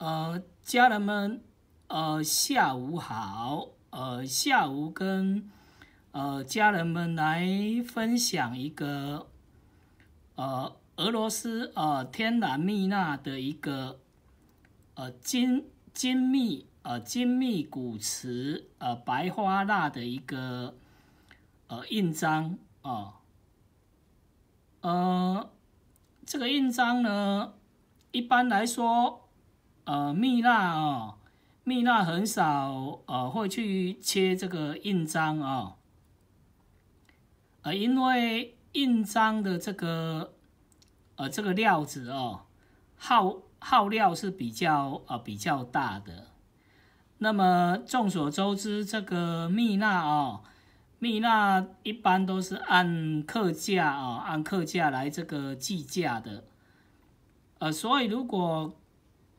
呃，家人们，呃，下午好，呃，下午跟呃家人们来分享一个呃俄罗斯呃天然蜜蜡的一个呃精精密呃精密古瓷呃白花蜡的一个呃印章啊，呃，这个印章呢，一般来说。呃，蜜蜡哦，蜜蜡很少呃会去切这个印章哦，呃，因为印章的这个呃这个料子哦，耗耗料是比较呃比较大的。那么众所周知，这个蜜蜡哦，蜜蜡一般都是按克价哦，按克价来这个计价的，呃，所以如果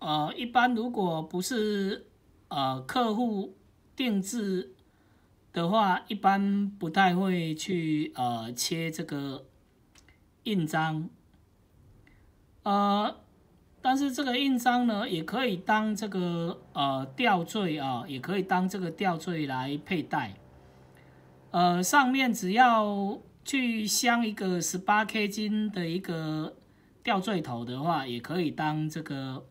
呃，一般如果不是呃客户定制的话，一般不太会去呃切这个印章。呃，但是这个印章呢，也可以当这个呃吊坠啊，也可以当这个吊坠来佩戴。呃，上面只要去镶一个十八 K 金的一个吊坠头的话，也可以当这个。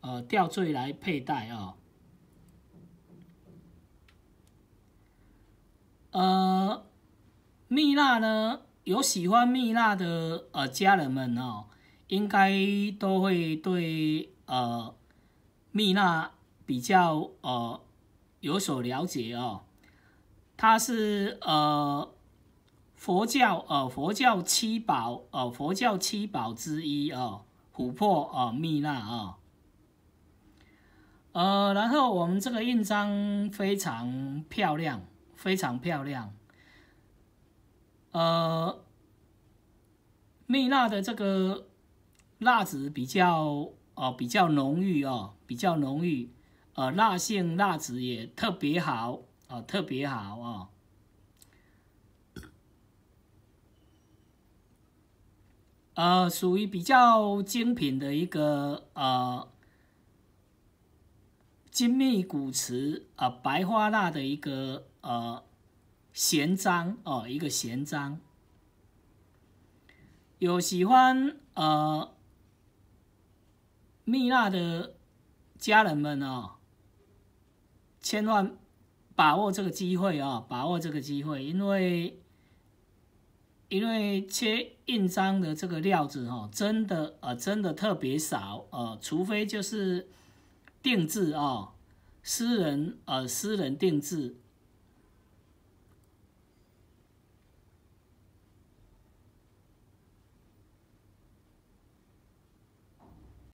呃，吊坠来佩戴啊。呃，蜜蜡呢，有喜欢蜜蜡的呃家人们哦，应该都会对呃蜜蜡比较呃有所了解哦。它是呃佛教呃佛教七宝呃佛教七宝之一哦，琥珀哦蜜蜡哦。呃，然后我们这个印章非常漂亮，非常漂亮。呃，蜜蜡的这个蜡质比较哦，比较浓郁哦，比较浓郁。呃，蜡性蜡质也特别好啊，特别好啊。呃，属于比较精品的一个呃。金密古瓷啊，白花蜡的一个呃闲章哦，一个闲章。有喜欢呃蜜蜡的家人们啊，千万把握这个机会啊，把握这个机会，因为因为切印章的这个料子哈，真的呃真的特别少呃，除非就是。定制啊，私人啊，私人定制。